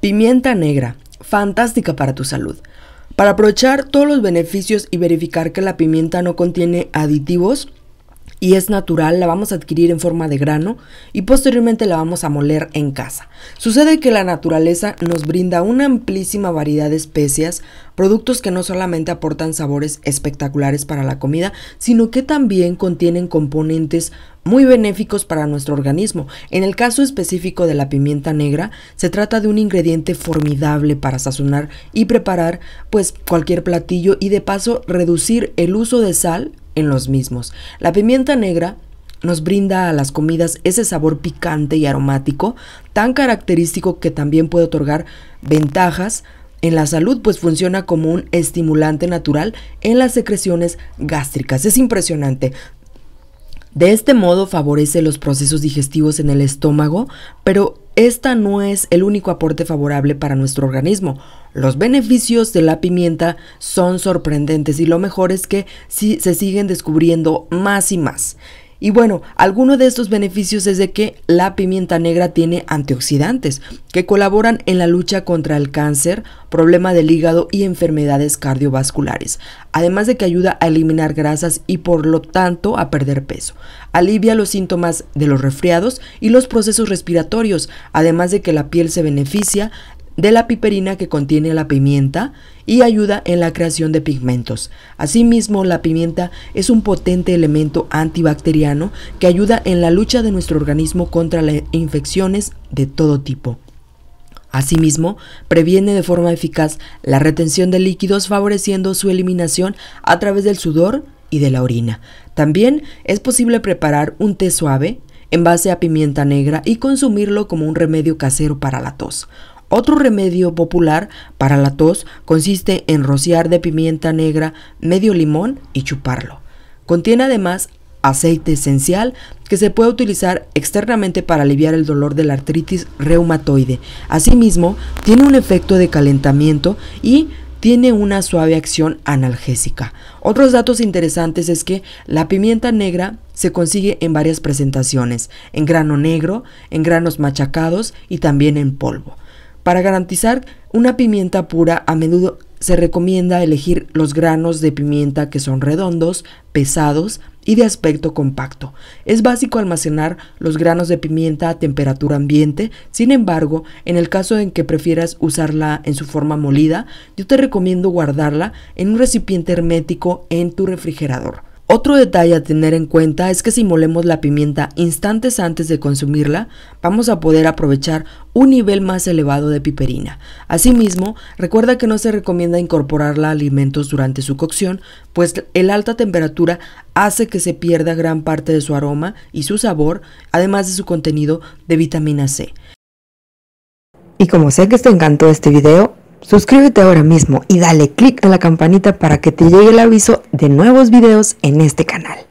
Pimienta negra, fantástica para tu salud. Para aprovechar todos los beneficios y verificar que la pimienta no contiene aditivos, y es natural, la vamos a adquirir en forma de grano y posteriormente la vamos a moler en casa. Sucede que la naturaleza nos brinda una amplísima variedad de especias, productos que no solamente aportan sabores espectaculares para la comida, sino que también contienen componentes muy benéficos para nuestro organismo. En el caso específico de la pimienta negra, se trata de un ingrediente formidable para sazonar y preparar pues cualquier platillo y de paso reducir el uso de sal en los mismos. La pimienta negra nos brinda a las comidas ese sabor picante y aromático tan característico que también puede otorgar ventajas en la salud, pues funciona como un estimulante natural en las secreciones gástricas. Es impresionante. De este modo favorece los procesos digestivos en el estómago, pero esta no es el único aporte favorable para nuestro organismo. Los beneficios de la pimienta son sorprendentes y lo mejor es que se siguen descubriendo más y más. Y bueno, alguno de estos beneficios es de que la pimienta negra tiene antioxidantes que colaboran en la lucha contra el cáncer, problema del hígado y enfermedades cardiovasculares, además de que ayuda a eliminar grasas y por lo tanto a perder peso. Alivia los síntomas de los resfriados y los procesos respiratorios, además de que la piel se beneficia de la piperina que contiene la pimienta y ayuda en la creación de pigmentos. Asimismo, la pimienta es un potente elemento antibacteriano que ayuda en la lucha de nuestro organismo contra las infecciones de todo tipo. Asimismo, previene de forma eficaz la retención de líquidos favoreciendo su eliminación a través del sudor y de la orina. También es posible preparar un té suave en base a pimienta negra y consumirlo como un remedio casero para la tos. Otro remedio popular para la tos consiste en rociar de pimienta negra medio limón y chuparlo. Contiene además aceite esencial que se puede utilizar externamente para aliviar el dolor de la artritis reumatoide. Asimismo, tiene un efecto de calentamiento y tiene una suave acción analgésica. Otros datos interesantes es que la pimienta negra se consigue en varias presentaciones, en grano negro, en granos machacados y también en polvo. Para garantizar una pimienta pura, a menudo se recomienda elegir los granos de pimienta que son redondos, pesados y de aspecto compacto. Es básico almacenar los granos de pimienta a temperatura ambiente, sin embargo, en el caso en que prefieras usarla en su forma molida, yo te recomiendo guardarla en un recipiente hermético en tu refrigerador. Otro detalle a tener en cuenta es que si molemos la pimienta instantes antes de consumirla, vamos a poder aprovechar un nivel más elevado de piperina. Asimismo, recuerda que no se recomienda incorporarla a alimentos durante su cocción, pues el alta temperatura hace que se pierda gran parte de su aroma y su sabor, además de su contenido de vitamina C. Y como sé que te encantó este video, Suscríbete ahora mismo y dale click a la campanita para que te llegue el aviso de nuevos videos en este canal.